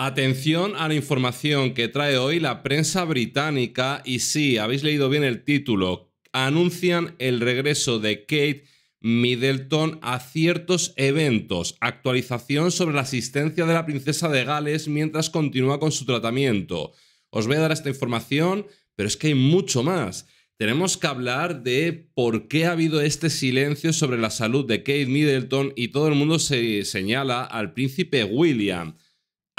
Atención a la información que trae hoy la prensa británica y sí, habéis leído bien el título, anuncian el regreso de Kate Middleton a ciertos eventos, actualización sobre la asistencia de la princesa de Gales mientras continúa con su tratamiento. Os voy a dar esta información, pero es que hay mucho más. Tenemos que hablar de por qué ha habido este silencio sobre la salud de Kate Middleton y todo el mundo se señala al príncipe William.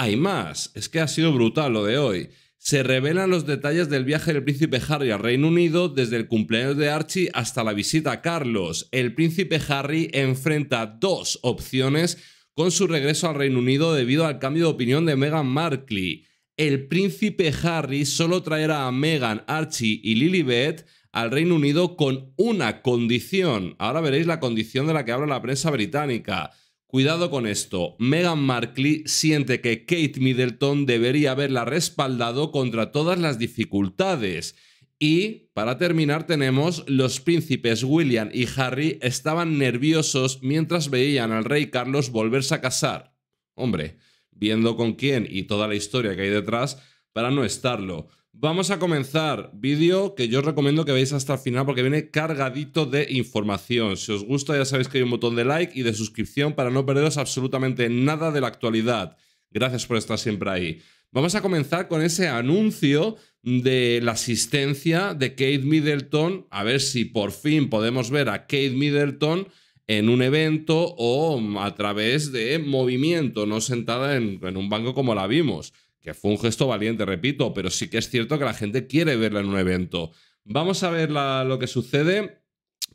Hay más, es que ha sido brutal lo de hoy. Se revelan los detalles del viaje del príncipe Harry al Reino Unido desde el cumpleaños de Archie hasta la visita a Carlos. El príncipe Harry enfrenta dos opciones con su regreso al Reino Unido debido al cambio de opinión de Meghan Markle. El príncipe Harry solo traerá a Meghan, Archie y Lilibet al Reino Unido con una condición. Ahora veréis la condición de la que habla la prensa británica Cuidado con esto, Meghan Markle siente que Kate Middleton debería haberla respaldado contra todas las dificultades. Y, para terminar, tenemos los príncipes William y Harry estaban nerviosos mientras veían al rey Carlos volverse a casar. Hombre, viendo con quién y toda la historia que hay detrás, para no estarlo. Vamos a comenzar vídeo que yo os recomiendo que veáis hasta el final porque viene cargadito de información. Si os gusta ya sabéis que hay un botón de like y de suscripción para no perderos absolutamente nada de la actualidad. Gracias por estar siempre ahí. Vamos a comenzar con ese anuncio de la asistencia de Kate Middleton, a ver si por fin podemos ver a Kate Middleton en un evento o a través de movimiento, no sentada en, en un banco como la vimos que fue un gesto valiente, repito, pero sí que es cierto que la gente quiere verla en un evento. Vamos a ver lo que sucede.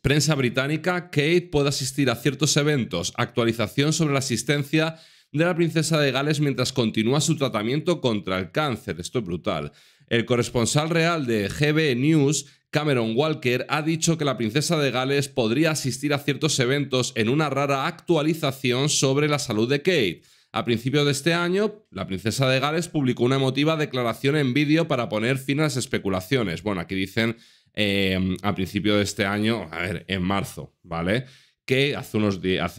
Prensa británica, Kate puede asistir a ciertos eventos. Actualización sobre la asistencia de la princesa de Gales mientras continúa su tratamiento contra el cáncer. Esto es brutal. El corresponsal real de GB News, Cameron Walker, ha dicho que la princesa de Gales podría asistir a ciertos eventos en una rara actualización sobre la salud de Kate. A principios de este año, la princesa de Gales publicó una emotiva declaración en vídeo para poner fin a las especulaciones. Bueno, aquí dicen eh, a principios de este año, a ver, en marzo, ¿vale? Que hace unos, días.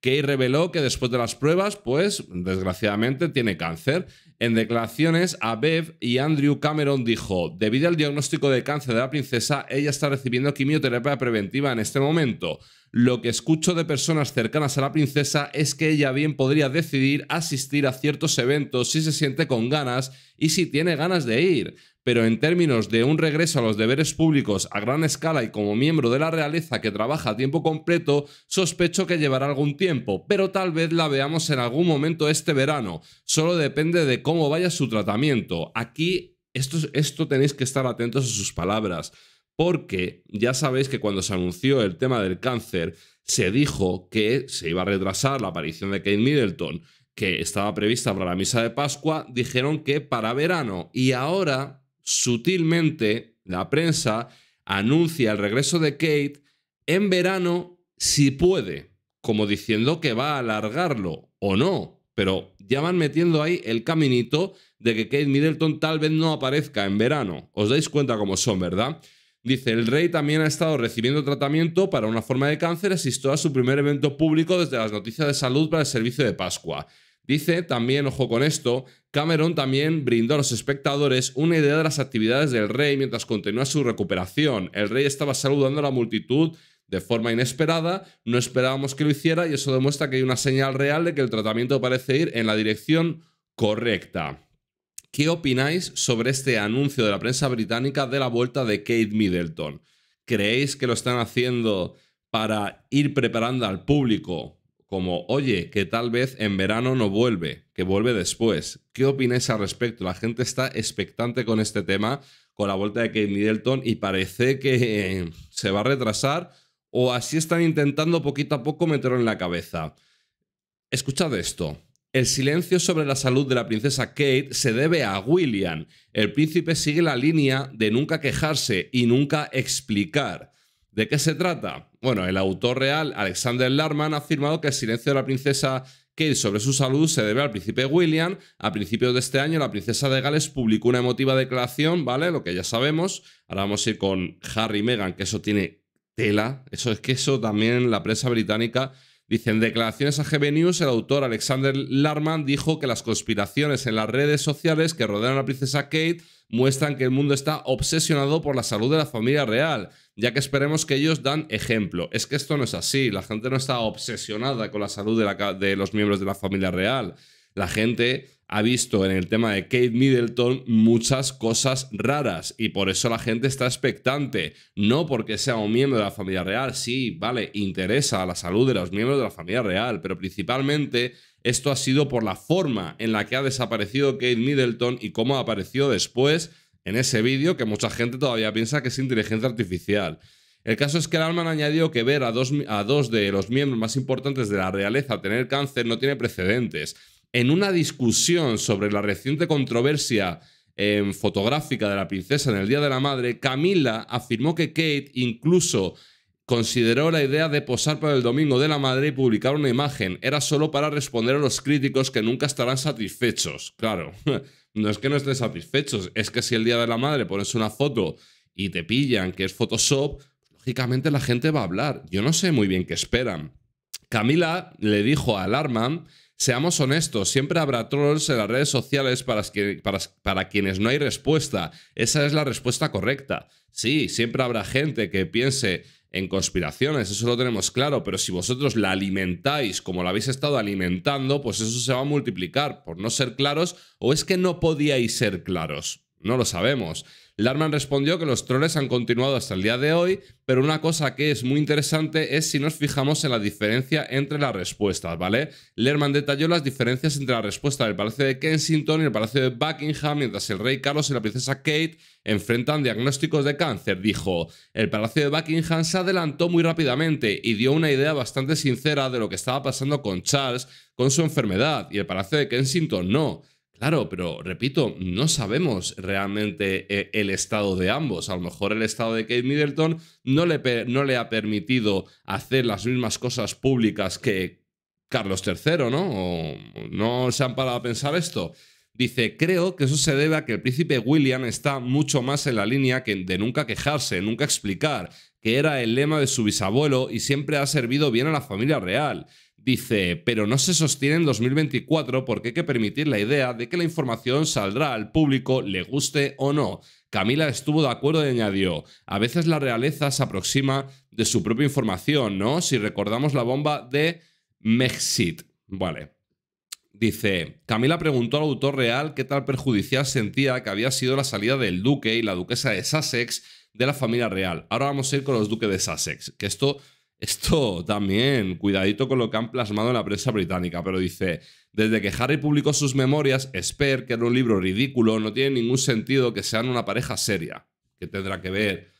Que reveló que después de las pruebas, pues desgraciadamente tiene cáncer. En declaraciones a Bev y Andrew Cameron dijo, debido al diagnóstico de cáncer de la princesa, ella está recibiendo quimioterapia preventiva en este momento. Lo que escucho de personas cercanas a la princesa es que ella bien podría decidir asistir a ciertos eventos si se siente con ganas y si tiene ganas de ir, pero en términos de un regreso a los deberes públicos a gran escala y como miembro de la realeza que trabaja a tiempo completo, sospecho que llevará algún tiempo, pero tal vez la veamos en algún momento este verano, solo depende de cómo vaya su tratamiento. Aquí esto, esto tenéis que estar atentos a sus palabras porque ya sabéis que cuando se anunció el tema del cáncer, se dijo que se iba a retrasar la aparición de Kate Middleton, que estaba prevista para la misa de Pascua, dijeron que para verano. Y ahora, sutilmente, la prensa anuncia el regreso de Kate en verano si puede, como diciendo que va a alargarlo o no. Pero ya van metiendo ahí el caminito de que Kate Middleton tal vez no aparezca en verano. Os dais cuenta cómo son, ¿verdad? Dice, el rey también ha estado recibiendo tratamiento para una forma de cáncer, asistió a su primer evento público desde las noticias de salud para el servicio de Pascua. Dice también, ojo con esto, Cameron también brindó a los espectadores una idea de las actividades del rey mientras continúa su recuperación. El rey estaba saludando a la multitud de forma inesperada, no esperábamos que lo hiciera y eso demuestra que hay una señal real de que el tratamiento parece ir en la dirección correcta. ¿Qué opináis sobre este anuncio de la prensa británica de la vuelta de Kate Middleton? ¿Creéis que lo están haciendo para ir preparando al público como, oye, que tal vez en verano no vuelve, que vuelve después? ¿Qué opináis al respecto? La gente está expectante con este tema, con la vuelta de Kate Middleton, y parece que eh, se va a retrasar o así están intentando poquito a poco meterlo en la cabeza. Escuchad esto. El silencio sobre la salud de la princesa Kate se debe a William. El príncipe sigue la línea de nunca quejarse y nunca explicar. ¿De qué se trata? Bueno, el autor real, Alexander Larman, ha afirmado que el silencio de la princesa Kate sobre su salud se debe al príncipe William. A principios de este año, la princesa de Gales publicó una emotiva declaración, ¿vale? Lo que ya sabemos. Ahora vamos a ir con Harry y Meghan, que eso tiene tela. Eso es que eso también la prensa británica Dice, en declaraciones a GB News, el autor Alexander Larman dijo que las conspiraciones en las redes sociales que rodean a la princesa Kate muestran que el mundo está obsesionado por la salud de la familia real, ya que esperemos que ellos dan ejemplo. Es que esto no es así, la gente no está obsesionada con la salud de, de los miembros de la familia real. La gente ha visto en el tema de Kate Middleton muchas cosas raras y por eso la gente está expectante. No porque sea un miembro de la familia real, sí, vale, interesa la salud de los miembros de la familia real, pero principalmente esto ha sido por la forma en la que ha desaparecido Kate Middleton y cómo apareció después en ese vídeo que mucha gente todavía piensa que es inteligencia artificial. El caso es que el Alman añadió que ver a dos de los miembros más importantes de la realeza tener cáncer no tiene precedentes en una discusión sobre la reciente controversia em, fotográfica de la princesa en el Día de la Madre, Camila afirmó que Kate incluso consideró la idea de posar para el Domingo de la Madre y publicar una imagen. Era solo para responder a los críticos que nunca estarán satisfechos. Claro, no es que no estén satisfechos, es que si el Día de la Madre pones una foto y te pillan que es Photoshop, lógicamente la gente va a hablar. Yo no sé muy bien qué esperan. Camila le dijo a Alarman Seamos honestos, siempre habrá trolls en las redes sociales para, quienes no hay respuesta. Esa es la respuesta correcta. Sí, siempre habrá gente que piense en conspiraciones, eso lo tenemos claro, pero si vosotros la alimentáis como la habéis estado alimentando, pues eso se va a multiplicar por no ser claros o es que no podíais ser claros. No lo sabemos. Lerman respondió que los troles han continuado hasta el día de hoy, pero una cosa que es muy interesante es si nos fijamos en la diferencia entre las respuestas, ¿vale? Lerman detalló las diferencias entre la respuesta del Palacio de Kensington y el Palacio de Buckingham, mientras el rey Carlos y la princesa Kate enfrentan diagnósticos de cáncer. Dijo, el Palacio de Buckingham se adelantó muy rápidamente y dio una idea bastante sincera de lo que estaba pasando con Charles con su enfermedad, y el Palacio de Kensington no. Claro, pero repito, no sabemos realmente eh, el estado de ambos. A lo mejor el estado de Kate Middleton no le, ha permitido hacer las mismas cosas públicas que Carlos III, ¿no? no se han parado a pensar esto. Dice, creo que eso se debe a que el príncipe William está mucho más en la línea que de nunca quejarse, nunca explicar, que era el lema de su bisabuelo y siempre ha servido bien a la familia real. Dice, pero no se sostiene en 2024 porque hay que permitir la idea de que la información saldrá al público, le guste o no. Camila estuvo de acuerdo y añadió, a veces la realeza se aproxima de su propia información, ¿no? Si recordamos la bomba de Mexit. Vale. Dice, Camila preguntó al autor real qué tal perjudicial sentía que había sido la salida del duque y la duquesa de Sussex de la familia real. Ahora vamos a ir con los duques de Sussex, que esto esto también, cuidadito con lo que han plasmado en la prensa británica, pero dice, desde que Harry publicó sus memorias, Esper, que era un libro ridículo, no tiene ningún sentido que sean una pareja seria, que tendrá que ver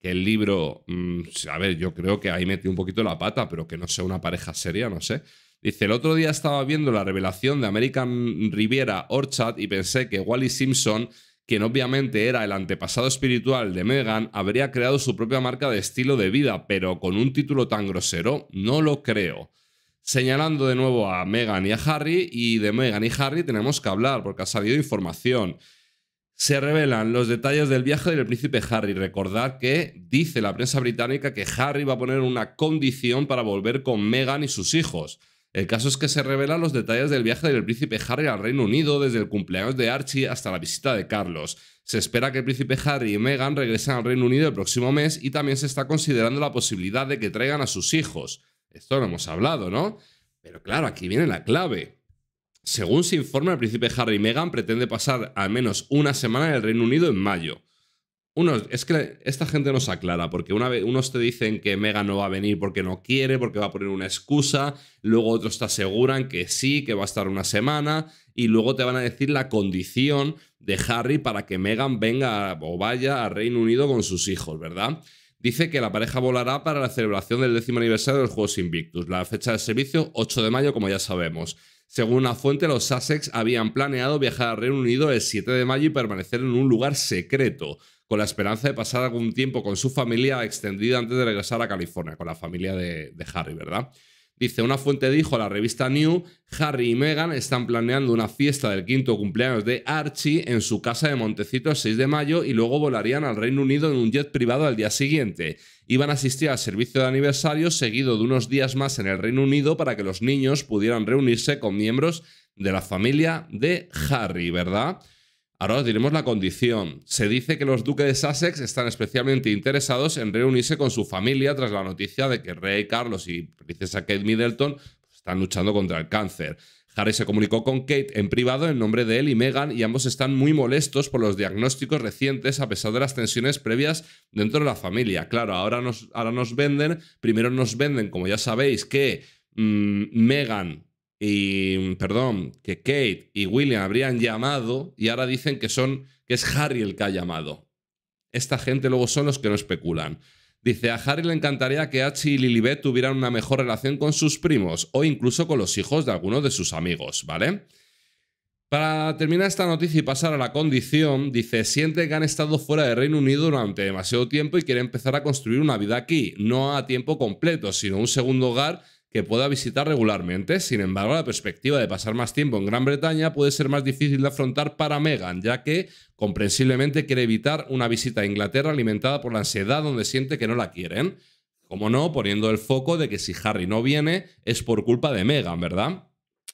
que el libro, mm, a ver, yo creo que ahí metí un poquito la pata, pero que no sea una pareja seria, no sé. Dice, el otro día estaba viendo la revelación de American Riviera Orchard y pensé que Wally Simpson quien obviamente era el antepasado espiritual de Meghan, habría creado su propia marca de estilo de vida, pero con un título tan grosero, no lo creo. Señalando de nuevo a Meghan y a Harry, y de Meghan y Harry tenemos que hablar porque ha salido información. Se revelan los detalles del viaje del príncipe Harry. Recordad que dice la prensa británica que Harry va a poner una condición para volver con Meghan y sus hijos. El caso es que se revelan los detalles del viaje del príncipe Harry al Reino Unido desde el cumpleaños de Archie hasta la visita de Carlos. Se espera que el príncipe Harry y Meghan regresen al Reino Unido el próximo mes y también se está considerando la posibilidad de que traigan a sus hijos. Esto lo hemos hablado, ¿no? Pero claro, aquí viene la clave. Según se informa, el príncipe Harry y Meghan pretende pasar al menos una semana en el Reino Unido en mayo. Uno, es que esta gente nos aclara, porque una vez, unos te dicen que Megan no va a venir porque no quiere, porque va a poner una excusa, luego otros te aseguran que sí, que va a estar una semana, y luego te van a decir la condición de Harry para que Megan venga o vaya a Reino Unido con sus hijos, ¿verdad? Dice que la pareja volará para la celebración del décimo aniversario de los Juegos Invictus, la fecha de servicio 8 de mayo, como ya sabemos. Según una fuente, los Sussex habían planeado viajar a Reino Unido el 7 de mayo y permanecer en un lugar secreto con la esperanza de pasar algún tiempo con su familia extendida antes de regresar a California, con la familia de, Harry, ¿verdad? Dice, una fuente dijo a la revista New, Harry y Meghan están planeando una fiesta del quinto cumpleaños de Archie en su casa de Montecito el 6 de mayo y luego volarían al Reino Unido en un jet privado al día siguiente. Iban a asistir al servicio de aniversario seguido de unos días más en el Reino Unido para que los niños pudieran reunirse con miembros de la familia de Harry, ¿verdad? Ahora os diremos la condición. Se dice que los duques de Sussex están especialmente interesados en reunirse con su familia tras la noticia de que Rey Carlos y princesa Kate Middleton están luchando contra el cáncer. Harry se comunicó con Kate en privado en nombre de él y Meghan y ambos están muy molestos por los diagnósticos recientes a pesar de las tensiones previas dentro de la familia. Claro, ahora nos, nos venden, primero nos venden, como ya sabéis, que mm, Meghan y, perdón, que Kate y William habrían llamado y ahora dicen que son, que es Harry el que ha llamado. Esta gente luego son los que no especulan. Dice, a Harry le encantaría que Archie y Lilibet tuvieran una mejor relación con sus primos o incluso con los hijos de algunos de sus amigos, ¿vale? Para terminar esta noticia y pasar a la condición, dice, siente que han estado fuera del Reino Unido durante demasiado tiempo y quiere empezar a construir una vida aquí, no a tiempo completo, sino un segundo hogar que pueda visitar regularmente. Sin embargo, la perspectiva de pasar más tiempo en Gran Bretaña puede ser más difícil de afrontar para Meghan, ya que comprensiblemente quiere evitar una visita a Inglaterra alimentada por la ansiedad donde siente que no la quieren. Como no, poniendo el foco de que si Harry no viene es por culpa de Meghan, ¿verdad?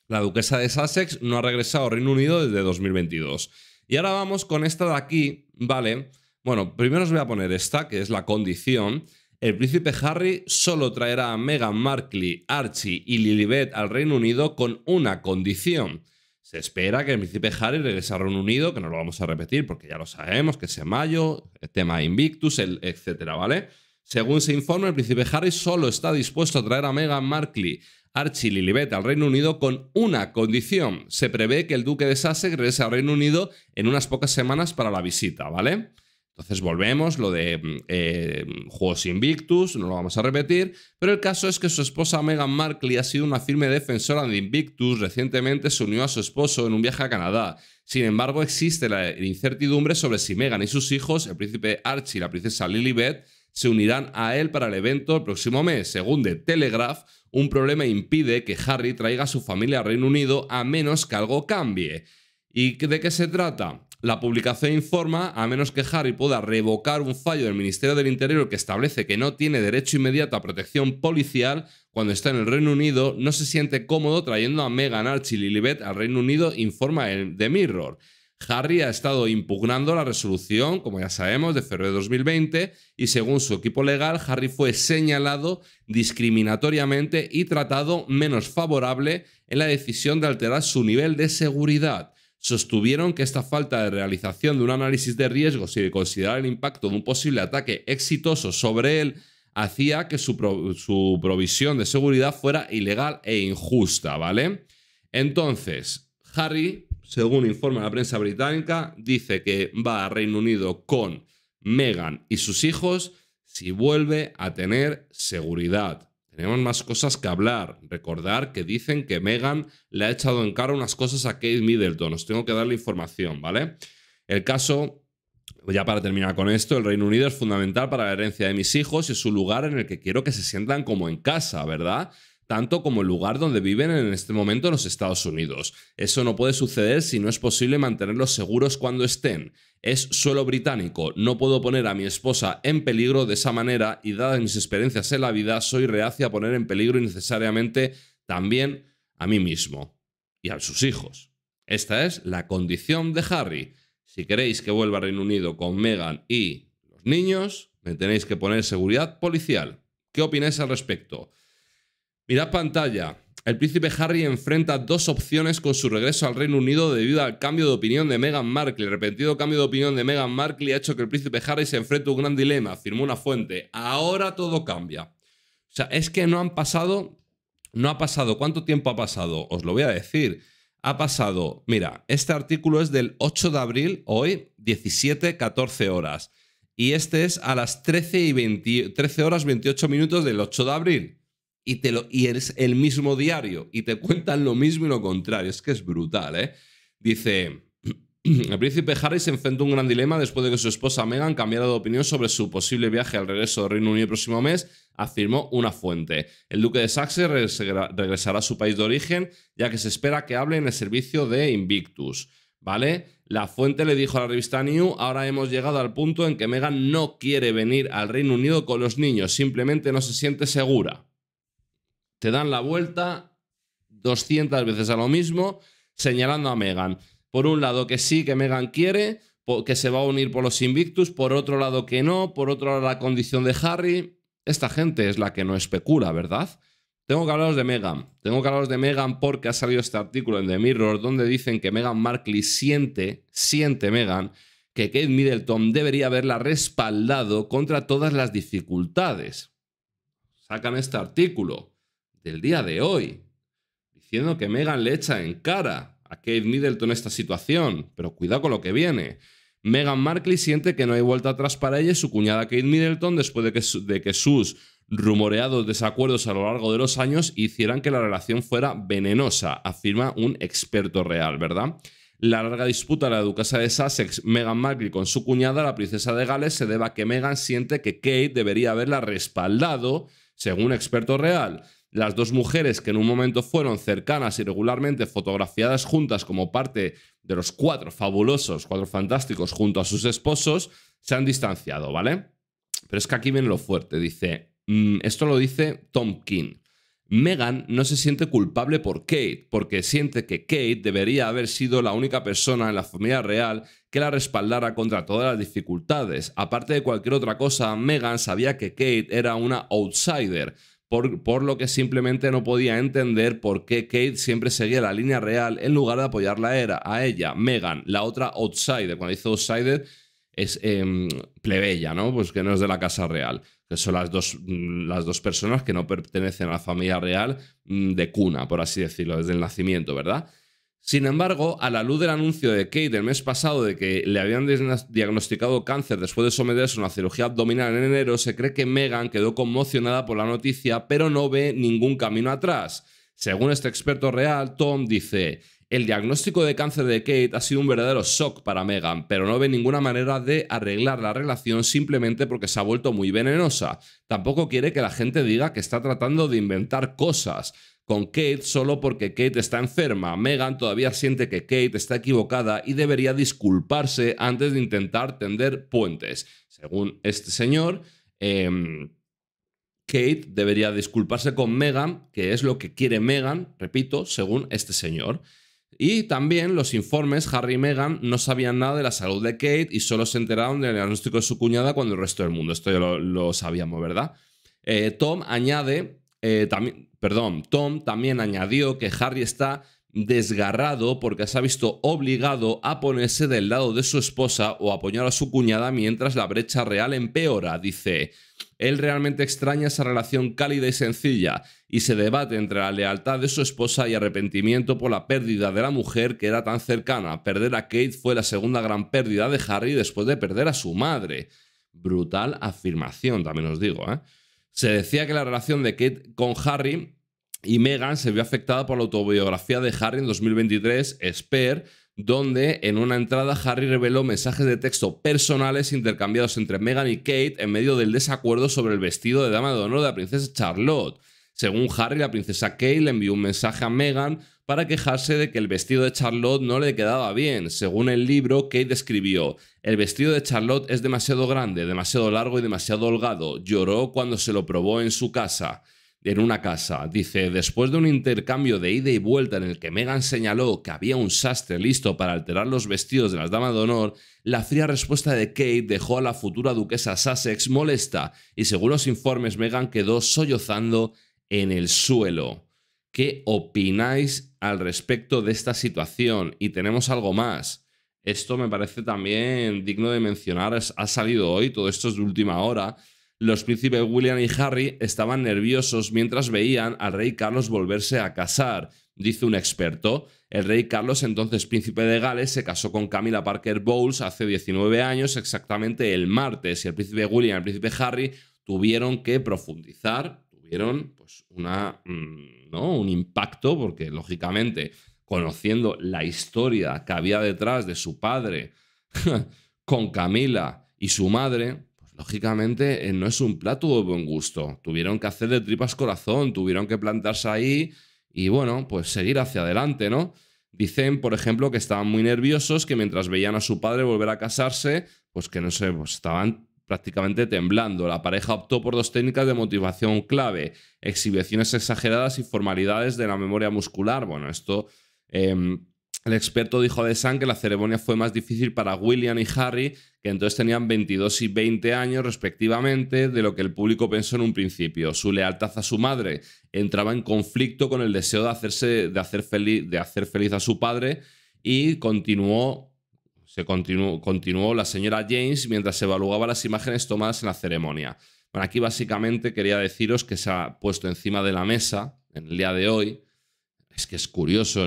La duquesa de Sussex no ha regresado al Reino Unido desde 2022. Y ahora vamos con esta de aquí, ¿vale? Bueno, primero os voy a poner esta, que es la condición, el príncipe Harry solo traerá a Meghan Markle, Archie y Lilibet al Reino Unido con una condición. Se espera que el príncipe Harry regrese al Reino Unido, que no lo vamos a repetir porque ya lo sabemos, que es en mayo, el tema Invictus, etc., etcétera, ¿vale? Según se informa, el príncipe Harry solo está dispuesto a traer a Meghan Markle, Archie y Lilibet al Reino Unido con una condición. Se prevé que el duque de Sussex regrese al Reino Unido en unas pocas semanas para la visita, ¿vale? Entonces volvemos, lo de mm, eh, Juegos Invictus, no lo vamos a repetir, pero el caso es que su esposa Meghan Markle ha sido una firme defensora de Invictus, recientemente se unió a su esposo en un viaje a Canadá. Sin embargo, existe la incertidumbre sobre si Meghan y sus hijos, el príncipe Archie y la princesa Lilibet, se unirán a él para el evento el próximo mes. Según The Telegraph, un problema impide que Harry traiga a su familia al Reino Unido a menos que algo cambie. ¿Y de qué se trata? La publicación informa, a menos que Harry pueda revocar un fallo del Ministerio del Interior que establece que no tiene derecho inmediato a protección policial cuando está en el Reino Unido, no se siente cómodo trayendo a Meghan, Archie Lilibet al Reino Unido, informa el The Mirror. Harry ha estado impugnando la resolución, como ya sabemos, de febrero de 2020 y según su equipo legal, Harry fue señalado discriminatoriamente y tratado menos favorable en la decisión de alterar su nivel de seguridad sostuvieron que esta falta de realización de un análisis de riesgos y de considerar el impacto de un posible ataque exitoso sobre él hacía que su, provisión de seguridad fuera ilegal e injusta, ¿vale? Entonces, Harry, según informa la prensa británica, dice que va a Reino Unido con Meghan y sus hijos si vuelve a tener seguridad. Tenemos más cosas que hablar. Recordar que dicen que Megan le ha echado en cara unas cosas a Kate Middleton. Os tengo que dar la información, ¿vale? El caso, ya para terminar con esto, el Reino Unido es fundamental para la herencia de mis hijos y es un lugar en el que quiero que se sientan como en casa, ¿verdad? tanto como el lugar donde viven en este momento los Estados Unidos. Eso no puede suceder si no es posible mantenerlos seguros cuando estén. Es suelo británico, no puedo poner a mi esposa en peligro de esa manera y dadas mis experiencias en la vida, soy reacia a poner en peligro innecesariamente también a mí mismo y a sus hijos. Esta es la condición de Harry. Si queréis que vuelva a Reino Unido con Meghan y los niños, me tenéis que poner seguridad policial. ¿Qué opináis al respecto? Mirad pantalla. El príncipe Harry enfrenta dos opciones con su regreso al Reino Unido debido al cambio de opinión de Meghan Markle. El repentino cambio de opinión de Meghan Markle ha hecho que el príncipe Harry se enfrente a un gran dilema, afirmó una fuente. Ahora todo cambia. O sea, es que no han pasado, no ha pasado. ¿Cuánto tiempo ha pasado? Os lo voy a decir. Ha pasado, mira, este artículo es del 8 de abril, hoy, 17, 14 horas. Y este es a las 13, y 13 horas 28 minutos del 8 de abril y, te lo, es el mismo diario y te cuentan lo mismo y lo contrario. Es que es brutal, ¿eh? Dice, el príncipe Harry se enfrentó a un gran dilema después de que su esposa Meghan cambiara de opinión sobre su posible viaje al regreso del Reino Unido el próximo mes, afirmó una fuente. El duque de Saxe regresará a su país de origen, ya que se espera que hable en el servicio de Invictus. ¿Vale? La fuente le dijo a la revista New, ahora hemos llegado al punto en que Meghan no quiere venir al Reino Unido con los niños, simplemente no se siente segura te dan la vuelta 200 veces a lo mismo, señalando a Megan. Por un lado que sí, que Megan quiere, que se va a unir por los Invictus, por otro lado que no, por otro lado la condición de Harry. Esta gente es la que no especula, ¿verdad? Tengo que hablaros de Megan. Tengo que hablaros de Megan porque ha salido este artículo en The Mirror donde dicen que Megan Markley siente, siente Megan, que Kate Middleton debería haberla respaldado contra todas las dificultades. Sacan este artículo del día de hoy, diciendo que Megan le echa en cara a Kate Middleton esta situación, pero cuidado con lo que viene. Meghan Markle siente que no hay vuelta atrás para ella y su cuñada Kate Middleton después de que, sus rumoreados desacuerdos a lo largo de los años hicieran que la relación fuera venenosa, afirma un experto real, ¿verdad? La larga disputa de la duquesa de Sussex, Meghan Markle, con su cuñada, la princesa de Gales, se deba a que Meghan siente que Kate debería haberla respaldado, según un experto real las dos mujeres que en un momento fueron cercanas y regularmente fotografiadas juntas como parte de los cuatro fabulosos, cuatro fantásticos junto a sus esposos, se han distanciado, ¿vale? Pero es que aquí viene lo fuerte, dice, mm, esto lo dice Tom King. Megan no se siente culpable por Kate, porque siente que Kate debería haber sido la única persona en la familia real que la respaldara contra todas las dificultades. Aparte de cualquier otra cosa, Megan sabía que Kate era una outsider, por, lo que simplemente no podía entender por qué Kate siempre seguía la línea real en lugar de apoyarla era a ella, Megan, la otra outsider. Cuando dice outsider es em, plebeya, ¿no? Pues que no es de la casa real, que son las dos, mm, las dos personas que no pertenecen a la familia real mm, de cuna, por así decirlo, desde el nacimiento, ¿verdad? Sin embargo, a la luz del anuncio de Kate el mes pasado de que le habían diagnosticado cáncer después de someterse a una cirugía abdominal en enero, se cree que Meghan quedó conmocionada por la noticia, pero no ve ningún camino atrás. Según este experto real, Tom dice, el diagnóstico de cáncer de Kate ha sido un verdadero shock para Meghan, pero no ve ninguna manera de arreglar la relación simplemente porque se ha vuelto muy venenosa. Tampoco quiere que la gente diga que está tratando de inventar cosas con Kate solo porque Kate está enferma. Megan todavía siente que Kate está equivocada y debería disculparse antes de intentar tender puentes. Según este señor, em, Kate debería disculparse con Megan, que es lo que quiere Megan, repito, según este señor. Y también los informes, Harry y Meghan no sabían nada de la salud de Kate y solo se enteraron del diagnóstico de su cuñada cuando el resto del mundo. Esto ya lo, sabíamos, ¿verdad? Eh, Tom añade eh, también, perdón, Tom también añadió que Harry está desgarrado porque se ha visto obligado a ponerse del lado de su esposa o apoyar a su cuñada mientras la brecha real empeora, dice. Él realmente extraña esa relación cálida y sencilla y se debate entre la lealtad de su esposa y arrepentimiento por la pérdida de la mujer que era tan cercana. Perder a Kate fue la segunda gran pérdida de Harry después de perder a su madre. Brutal afirmación, también os digo, ¿eh? Se decía que la relación de Kate con Harry y Meghan se vio afectada por la autobiografía de Harry en 2023, Spare, donde en una entrada Harry reveló mensajes de texto personales intercambiados entre Meghan y Kate en medio del desacuerdo sobre el vestido de dama de honor de la princesa Charlotte. Según Harry, la princesa Kate le envió un mensaje a Meghan para quejarse de que el vestido de Charlotte no le quedaba bien. Según el libro, Kate escribió, el vestido de Charlotte es demasiado grande, demasiado largo y demasiado holgado. Lloró cuando se lo probó en su casa. En una casa, dice, después de un intercambio de ida y vuelta en el que Megan señaló que había un sastre listo para alterar los vestidos de las damas de honor, la fría respuesta de Kate dejó a la futura duquesa Sussex molesta y según los informes Megan quedó sollozando en el suelo qué opináis al respecto de esta situación. Y tenemos algo más. Esto me parece también digno de mencionar. Ha salido hoy, todo esto es de última hora. Los príncipes William y Harry estaban nerviosos mientras veían al rey Carlos volverse a casar, dice un experto. El rey Carlos, entonces príncipe de Gales, se casó con Camila Parker Bowles hace 19 años, exactamente el martes, y el príncipe William y el príncipe Harry tuvieron que profundizar tuvieron pues, una, mm, un impacto, porque lógicamente, conociendo la historia que había detrás de su padre con Camila y su madre, pues lógicamente eh, no es un plato de buen gusto. Tuvieron que hacer de tripas corazón, tuvieron que plantarse ahí y bueno, pues seguir hacia adelante, ¿no? Dicen, por ejemplo, que estaban muy nerviosos, que mientras veían a su padre volver a casarse, pues que no sé, pues estaban prácticamente temblando. La pareja optó por dos técnicas de motivación clave, exhibiciones exageradas y formalidades de la memoria muscular. Bueno, esto... Em, el experto dijo de San que la ceremonia fue más difícil para William y Harry, que entonces tenían 22 y 20 años respectivamente, de lo que el público pensó en un principio. Su lealtad a su madre entraba en conflicto con el deseo de, hacerse, de, hacer, feliz, de hacer feliz a su padre y continuó continuó, continuó la señora James mientras evaluaba las imágenes tomadas en la ceremonia. Bueno, aquí básicamente quería deciros que se ha puesto encima de la mesa en el día de hoy. Es que es curioso,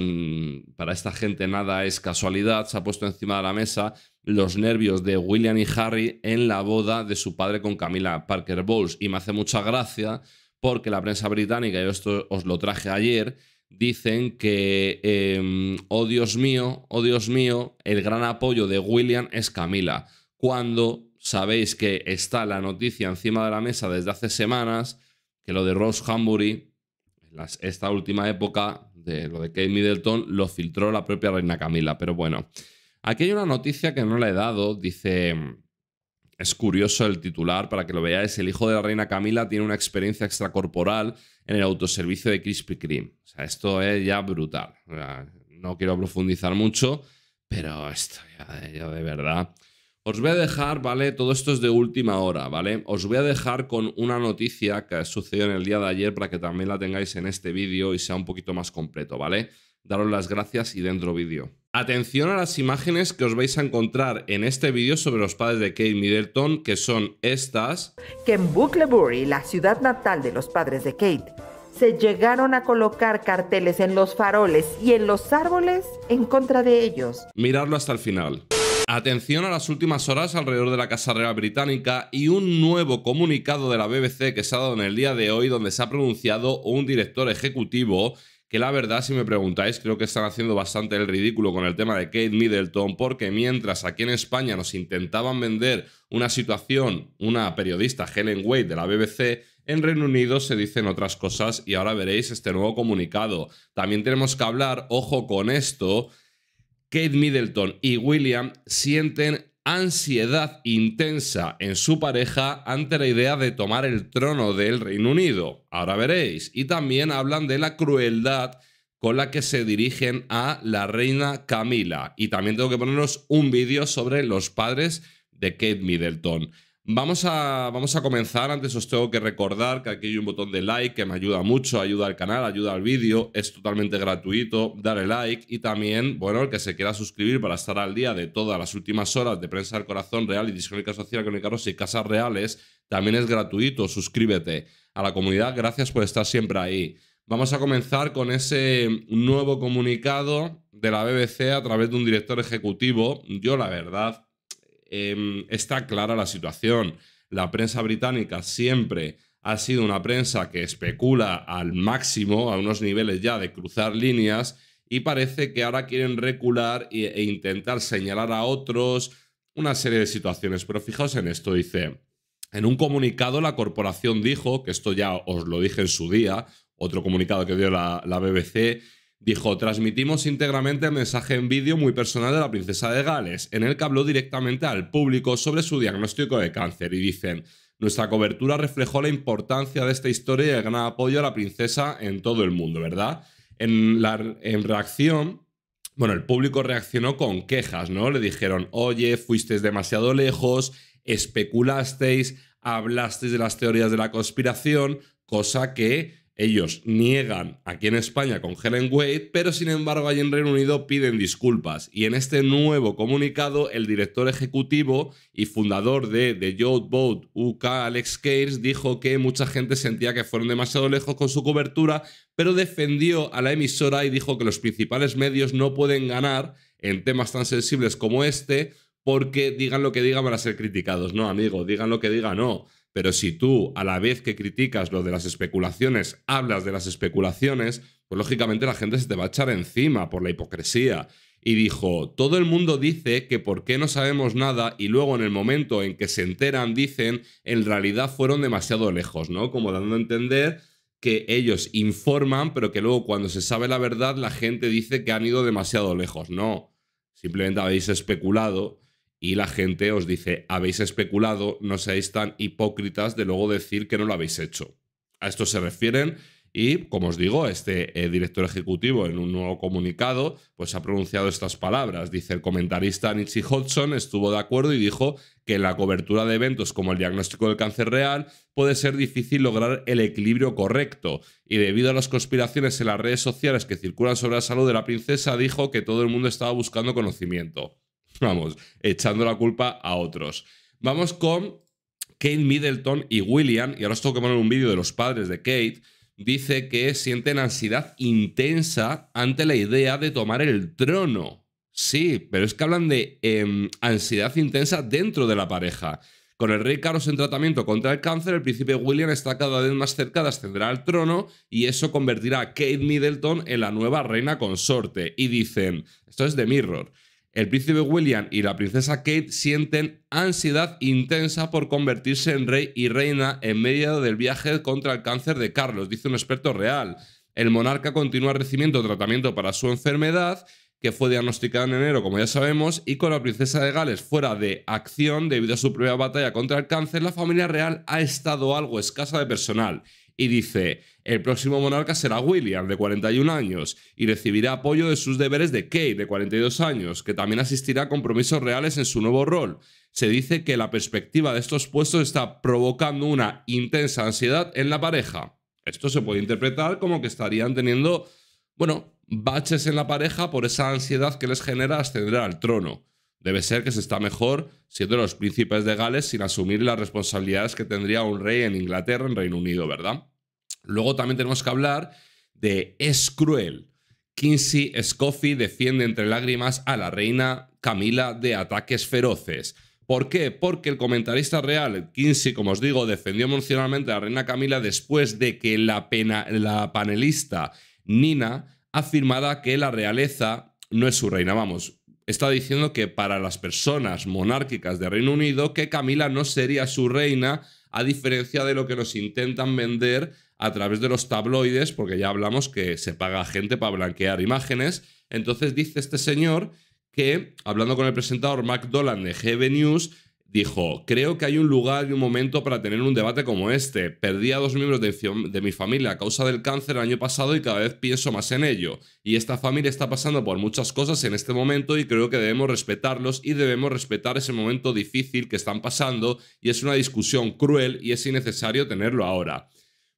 para esta gente nada es casualidad. Se ha puesto encima de la mesa los nervios de William y Harry en la boda de su padre con Camila Parker Bowles. Y me hace mucha gracia porque la prensa británica, yo esto os lo traje ayer, dicen que, em, oh Dios mío, oh Dios mío, el gran apoyo de William es Camila, cuando sabéis que está la noticia encima de la mesa desde hace semanas, que lo de Ross Hambury, esta última época de lo de Kate Middleton, lo filtró la propia reina Camila, pero bueno. Aquí hay una noticia que no le he dado, dice... Es curioso el titular, para que lo veáis, el hijo de la reina Camila tiene una experiencia extracorporal en el autoservicio de Krispy Kreme esto es ya brutal. No quiero profundizar mucho, pero esto ya de, de verdad. Os voy a dejar, ¿vale? Todo esto es de última hora, ¿vale? Os voy a dejar con una noticia que sucedió en el día de ayer para que también la tengáis en este vídeo y sea un poquito más completo, ¿vale? Daros las gracias y dentro vídeo. Atención a las imágenes que os vais a encontrar en este vídeo sobre los padres de Kate Middleton, que son estas. Que en Bucklebury, la ciudad natal de los padres de Kate, se llegaron a colocar carteles en los faroles y en los árboles en contra de ellos. Mirarlo hasta el final. Atención a las últimas horas alrededor de la Casa Real Británica y un nuevo comunicado de la BBC que se ha dado en el día de hoy donde se ha pronunciado un director ejecutivo que la verdad, si me preguntáis, creo que están haciendo bastante el ridículo con el tema de Kate Middleton, porque mientras aquí en España nos intentaban vender una situación, una periodista, Helen Wade, de la BBC, en Reino Unido se dicen otras cosas y ahora veréis este nuevo comunicado. También tenemos que hablar, ojo con esto, Kate Middleton y William sienten ansiedad intensa en su pareja ante la idea de tomar el trono del Reino Unido. Ahora veréis. Y también hablan de la crueldad con la que se dirigen a la reina Camila. Y también tengo que poneros un vídeo sobre los padres de Kate Middleton. Vamos a, vamos a comenzar. Antes os tengo que recordar que aquí hay un botón de like que me ayuda mucho, ayuda al canal, ayuda al vídeo, es totalmente gratuito. darle like y también, bueno, el que se quiera suscribir para estar al día de todas las últimas horas de Prensa del Corazón Real y Discónica Social, Rosa y Casas Reales, también es gratuito. Suscríbete a la comunidad. Gracias por estar siempre ahí. Vamos a comenzar con ese nuevo comunicado de la BBC a través de un director ejecutivo. Yo, la verdad, Em, está clara la situación. La prensa británica siempre ha sido una prensa que especula al máximo, a unos niveles ya de cruzar líneas, y parece que ahora quieren recular e, intentar señalar a otros una serie de situaciones. Pero fijaos en esto, dice, en un comunicado la corporación dijo, que esto ya os lo dije en su día, otro comunicado que dio la BBC, Dijo, transmitimos íntegramente el mensaje en vídeo muy personal de la princesa de Gales, en el que habló directamente al público sobre su diagnóstico de cáncer y dicen, nuestra cobertura reflejó la importancia de esta historia y el gran apoyo a la princesa en todo el mundo, ¿verdad? En, la, en reacción, bueno, el público reaccionó con quejas, ¿no? Le dijeron, oye, fuisteis demasiado lejos, especulasteis, hablasteis de las teorías de la conspiración, cosa que ellos niegan aquí en España con Helen Wade, pero sin embargo allí en Reino Unido piden disculpas. Y en este nuevo comunicado, el director ejecutivo y fundador de The Youth Boat UK, Alex Gates dijo que mucha gente sentía que fueron demasiado lejos con su cobertura, pero defendió a la emisora y dijo que los principales medios no pueden ganar en temas tan sensibles como este porque digan lo que digan van a ser criticados. No, amigo, digan lo que digan, no. Pero si tú, a la vez que criticas lo de las especulaciones, hablas de las especulaciones, pues lógicamente la gente se te va a echar encima por la hipocresía. Y dijo, todo el mundo dice que por qué no sabemos nada y luego en el momento en que se enteran dicen, en realidad fueron demasiado lejos, ¿no? Como dando a entender que ellos informan, pero que luego cuando se sabe la verdad la gente dice que han ido demasiado lejos. No, simplemente habéis especulado y la gente os dice, habéis especulado, no seáis tan hipócritas de luego decir que no lo habéis hecho. A esto se refieren y, como os digo, este eh, director ejecutivo en un nuevo comunicado pues ha pronunciado estas palabras. Dice, el comentarista Nietzsche Hodgson estuvo de acuerdo y dijo que en la cobertura de eventos como el diagnóstico del cáncer real puede ser difícil lograr el equilibrio correcto. Y debido a las conspiraciones en las redes sociales que circulan sobre la salud de la princesa, dijo que todo el mundo estaba buscando conocimiento vamos, echando la culpa a otros. Vamos con Kate Middleton y William, y ahora os tengo que poner un vídeo de los padres de Kate, dice que sienten ansiedad intensa ante la idea de tomar el trono. Sí, pero es que hablan de em, ansiedad intensa dentro de la pareja. Con el rey Carlos en tratamiento contra el cáncer, el príncipe William está cada vez más cerca de ascender al trono y eso convertirá a Kate Middleton en la nueva reina consorte. Y dicen, esto es de Mirror, el príncipe William y la princesa Kate sienten ansiedad intensa por convertirse en rey y reina en medio del viaje contra el cáncer de Carlos, dice un experto real. El monarca continúa recibiendo tratamiento para su enfermedad, que fue diagnosticada en enero, como ya sabemos, y con la princesa de Gales fuera de acción debido a su primera batalla contra el cáncer, la familia real ha estado algo escasa de personal y dice, el próximo monarca será William, de 41 años, y recibirá apoyo de sus deberes de Kate, de 42 años, que también asistirá a compromisos reales en su nuevo rol. Se dice que la perspectiva de estos puestos está provocando una intensa ansiedad en la pareja. Esto se puede interpretar como que estarían teniendo, bueno, baches en la pareja por esa ansiedad que les genera ascender al trono. Debe ser que se está mejor siendo los príncipes de Gales sin asumir las responsabilidades que tendría un rey en Inglaterra, en Reino Unido, ¿verdad? Luego también tenemos que hablar de Es cruel. Kinsey Scoffy defiende entre lágrimas a la reina Camila de ataques feroces. ¿Por qué? Porque el comentarista real, Kinsey, como os digo, defendió emocionalmente a la reina Camila después de que la, la panelista Nina afirmara que la realeza no es su reina. Vamos, está diciendo que para las personas monárquicas de Reino Unido, que Camila no sería su reina, a diferencia de lo que nos intentan vender a través de los tabloides, porque ya hablamos que se paga gente para blanquear imágenes. Entonces dice este señor que, hablando con el presentador Mac Dolan de GB News, dijo, creo que hay un lugar y un momento para tener un debate como este. Perdí a dos miembros de, mi familia a causa del cáncer el año pasado y cada vez pienso más en ello. Y esta familia está pasando por muchas cosas en este momento y creo que debemos respetarlos y debemos respetar ese momento difícil que están pasando y es una discusión cruel y es innecesario tenerlo ahora.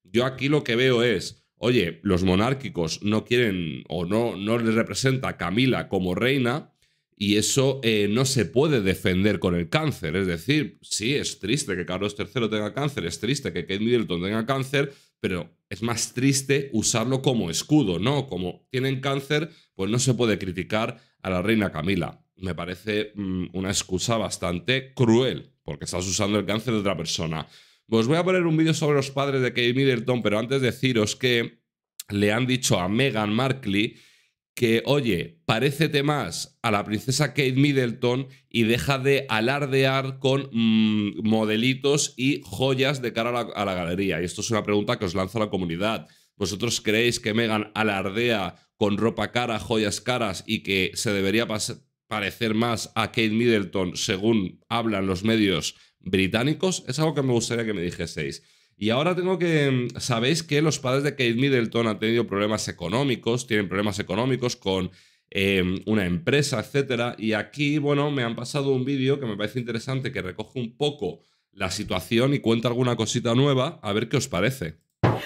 Yo aquí lo que veo es... Oye, los monárquicos no quieren o no, no les representa a Camila como reina, y eso eh, no se puede defender con el cáncer. Es decir, sí, es triste que Carlos III tenga cáncer, es triste que Kate Middleton tenga cáncer, pero es más triste usarlo como escudo, ¿no? Como tienen cáncer, pues no se puede criticar a la reina Camila. Me parece mm, una excusa bastante cruel, porque estás usando el cáncer de otra persona. Os pues voy a poner un vídeo sobre los padres de Kate Middleton, pero antes deciros que le han dicho a Meghan Markley que, oye, parécete más a la princesa Kate Middleton y deja de alardear con mm, modelitos y joyas de cara a la, galería. Y esto es una pregunta que os lanzo a la comunidad. ¿Vosotros creéis que Megan alardea con ropa cara, joyas caras y que se debería parecer más a Kate Middleton según hablan los medios británicos? Es algo que me gustaría que me dijeseis. Y ahora tengo que. Sabéis que los padres de Kate Middleton han tenido problemas económicos, tienen problemas económicos con em, una empresa, etc. Y aquí, bueno, me han pasado un vídeo que me parece interesante que recoge un poco la situación y cuenta alguna cosita nueva, a ver qué os parece.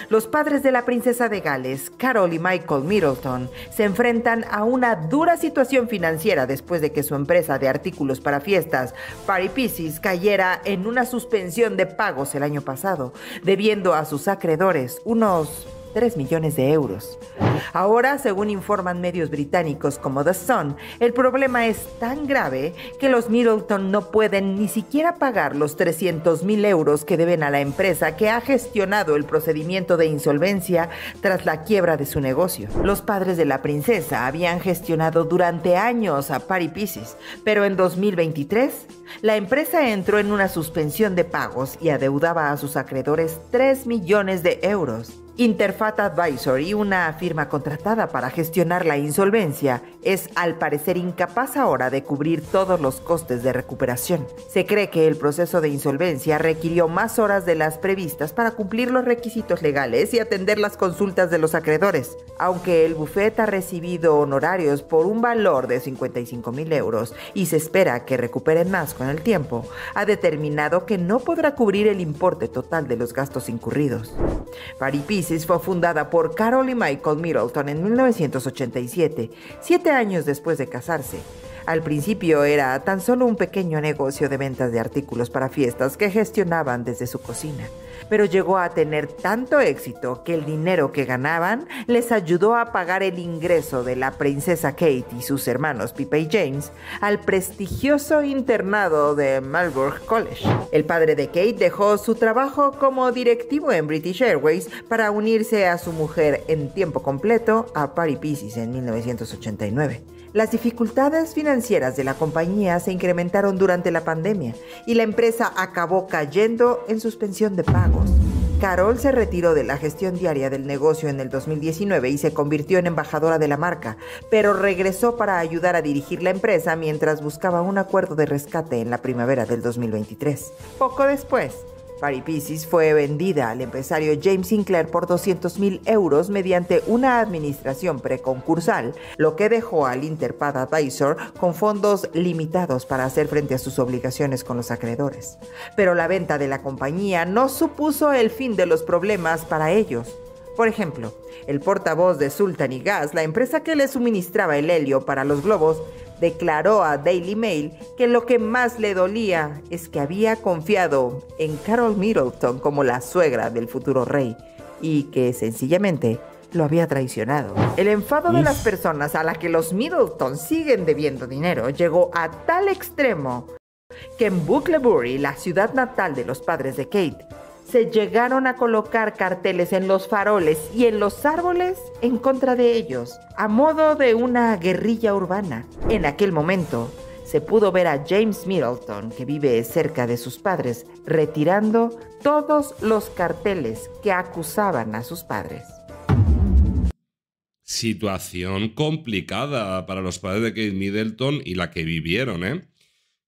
Los padres de la princesa de Gales, Carol y Michael Middleton, se enfrentan a una dura situación financiera después de que su empresa de artículos para fiestas, Party Pieces, cayera en una suspensión de pagos el año pasado, debiendo a sus acreedores unos 3 millones de euros. Ahora, según informan medios británicos como The Sun, el problema es tan grave que los Middleton no pueden ni siquiera pagar los 300 mil euros que deben a la empresa que ha gestionado el procedimiento de insolvencia tras la quiebra de su negocio. Los padres de la princesa habían gestionado durante años a Party Pieces, pero en 2023 la empresa entró en una suspensión de pagos y adeudaba a sus acreedores 3 millones de euros. Interfat Advisory, una firma contratada para gestionar la insolvencia, es al parecer incapaz ahora de cubrir todos los costes de recuperación. Se cree que el proceso de insolvencia requirió más horas de las previstas para cumplir los requisitos legales y atender las consultas de los acreedores, aunque el bufete ha recibido honorarios por un valor de 55 mil euros y se espera que recuperen más con el tiempo, ha determinado que no podrá cubrir el importe total de los gastos incurridos fue fundada por Carol y Michael Middleton en 1987, siete años después de casarse. Al principio era tan solo un pequeño negocio de ventas de artículos para fiestas que gestionaban desde su cocina pero llegó a tener tanto éxito que el dinero que ganaban les ayudó a pagar el ingreso de la princesa Kate y sus hermanos Pipe y James al prestigioso internado de Marlborough College. El padre de Kate dejó su trabajo como directivo en British Airways para unirse a su mujer en tiempo completo a Paris Pieces en 1989. Las dificultades financieras de la compañía se incrementaron durante la pandemia y la empresa acabó cayendo en suspensión de pagos. Carol se retiró de la gestión diaria del negocio en el 2019 y se convirtió en embajadora de la marca, pero regresó para ayudar a dirigir la empresa mientras buscaba un acuerdo de rescate en la primavera del 2023. Poco después, Paripisis fue vendida al empresario James Sinclair por 200 mil euros mediante una administración preconcursal, lo que dejó al Interpad Advisor con fondos limitados para hacer frente a sus obligaciones con los acreedores. Pero la venta de la compañía no supuso el fin de los problemas para ellos. Por ejemplo, el portavoz de Sultan y Gas, la empresa que le suministraba el helio para los globos, declaró a Daily Mail que lo que más le dolía es que había confiado en Carol Middleton como la suegra del futuro rey y que sencillamente lo había traicionado. El enfado de las personas a las que los Middleton siguen debiendo dinero llegó a tal extremo que en Bucklebury, la ciudad natal de los padres de Kate, se llegaron a colocar carteles en los faroles y en los árboles en contra de ellos, a modo de una guerrilla urbana. En aquel momento, se pudo ver a James Middleton, que vive cerca de sus padres, retirando todos los carteles que acusaban a sus padres. Situación complicada para los padres de Kate Middleton y la que vivieron, ¿eh?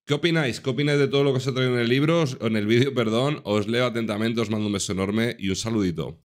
¿Qué opináis? ¿Qué opináis de todo lo que se trae traído en el libro, en el vídeo, perdón? Os leo atentamente, os mando un beso enorme y un saludito.